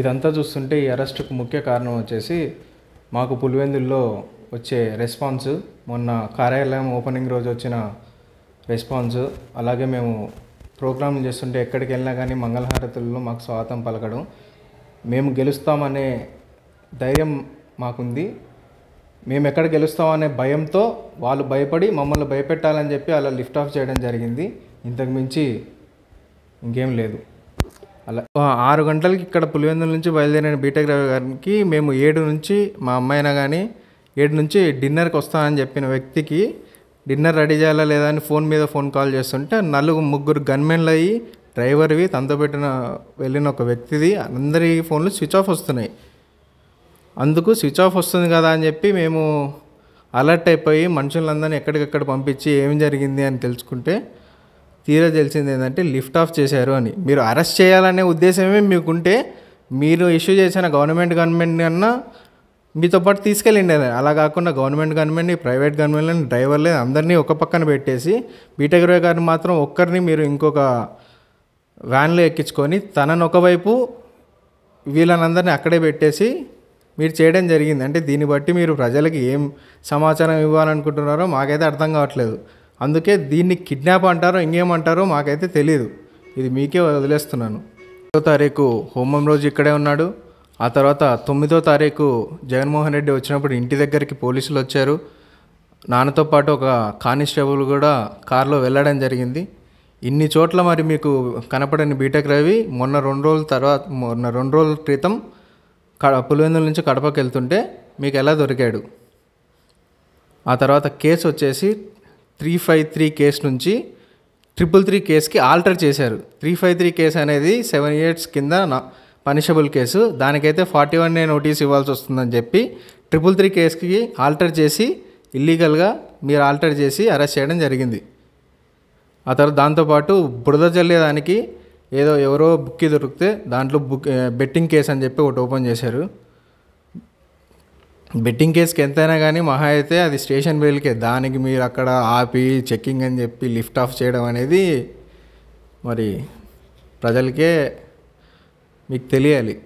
ఇదంతా చూస్తుంటే ఈ అరెస్టుకు ముఖ్య కారణం వచ్చేసి మాకు పులివెందుల్లో వచ్చే రెస్పాన్స్ మొన్న కార్యాలయం ఓపెనింగ్ రోజు వచ్చిన రెస్పాన్స్ అలాగే మేము ప్రోగ్రాం చేస్తుంటే ఎక్కడికి వెళ్ళినా కానీ మంగళహారతుల్లో మాకు స్వాగతం పలకడం మేము గెలుస్తామనే ధైర్యం మాకుంది మేము ఎక్కడ గెలుస్తామనే భయంతో వాళ్ళు భయపడి మమ్మల్ని భయపెట్టాలని చెప్పి అలా లిఫ్ట్ ఆఫ్ చేయడం జరిగింది ఇంతకు మించి ఇంకేం లేదు అలా ఆరు గంటలకి ఇక్కడ పులివెందుల నుంచి బయలుదేరిన బీటెక్ రవి గారికి మేము ఏడు నుంచి మా అమ్మాయిన కానీ ఏడు నుంచి డిన్నర్కి వస్తానని చెప్పిన వ్యక్తికి డిన్నర్ రెడీ చేయాలా లేదా అని ఫోన్ మీద ఫోన్ కాల్ చేస్తుంటే నలుగురు ముగ్గురు గన్మెన్లు అయ్యి డ్రైవర్వి తనతో పెట్టిన వెళ్ళిన ఒక వ్యక్తిది అందరి ఫోన్లు స్విచ్ ఆఫ్ వస్తున్నాయి అందుకు స్విచ్ ఆఫ్ వస్తుంది కదా అని చెప్పి మేము అలర్ట్ అయిపోయి మనుషులందరినీ ఎక్కడికక్కడ పంపించి ఏం జరిగింది అని తెలుసుకుంటే తీరా తెలిసింది ఏంటంటే లిఫ్ట్ ఆఫ్ చేశారు అని మీరు అరెస్ట్ చేయాలనే ఉద్దేశమే మీకుంటే మీరు ఇష్యూ చేసిన గవర్నమెంట్ గవర్నమెంట్ కన్నా మీతో పాటు తీసుకెళ్ళండి అలా కాకుండా గవర్నమెంట్ గవర్నమెంట్ని ప్రైవేట్ గవర్నమెంట్ని డ్రైవర్లే అందరినీ ఒక పక్కన పెట్టేసి బీటెక్ గారిని మాత్రం ఒక్కరిని మీరు ఇంకొక వ్యాన్లో ఎక్కించుకొని తనను ఒకవైపు వీళ్ళనందరినీ అక్కడే పెట్టేసి మీరు చేయడం జరిగింది అంటే దీన్ని బట్టి మీరు ప్రజలకి ఏం సమాచారం ఇవ్వాలనుకుంటున్నారో మాకైతే అర్థం కావట్లేదు అందుకే దీన్ని కిడ్నాప్ అంటారో ఇంకేమంటారో మాకైతే తెలియదు ఇది మీకే వదిలేస్తున్నాను ఐదో తారీఖు హోమం రోజు ఇక్కడే ఉన్నాడు ఆ తర్వాత తొమ్మిదో తారీఖు జగన్మోహన్ రెడ్డి వచ్చినప్పుడు ఇంటి దగ్గరికి పోలీసులు వచ్చారు నాన్నతో పాటు ఒక కానిస్టేబుల్ కూడా కారులో వెళ్ళడం జరిగింది ఇన్ని చోట్ల మరి మీకు కనపడని బీటెక్ రవి మొన్న రెండు రోజుల తర్వాత మొన్న రెండు రోజుల క్రితం పులివెందుల నుంచి కడపకి వెళ్తుంటే మీకు ఎలా దొరికాడు ఆ తర్వాత కేసు వచ్చేసి త్రీ ఫైవ్ త్రీ కేస్ నుంచి ట్రిపుల్ త్రీ కేస్కి ఆల్టర్ చేశారు త్రీ ఫైవ్ త్రీ కేసు అనేది సెవెన్ ఇయర్స్ కింద నా పనిషబుల్ కేసు దానికైతే ఫార్టీ వన్ ఏ నోటీస్ ఇవ్వాల్సి వస్తుందని చెప్పి ట్రిపుల్ త్రీ కేసుకి ఆల్టర్ చేసి ఇల్లీగల్గా మీరు ఆల్టర్ చేసి అరెస్ట్ చేయడం జరిగింది ఆ తర్వాత దాంతోపాటు బురద జల్లేదానికి ఏదో ఎవరో బుక్కి దొరికితే దాంట్లో బుక్ బెట్టింగ్ కేసు అని చెప్పి ఒకటి ఓపెన్ చేశారు బెట్టింగ్ కేసుకి ఎంతైనా కానీ మహా అయితే అది స్టేషన్ బెయిల్కే దానికి మీరు అక్కడ ఆపి చెక్కింగ్ అని చెప్పి లిఫ్ట్ ఆఫ్ చేయడం అనేది మరి ప్రజలకే మీకు తెలియాలి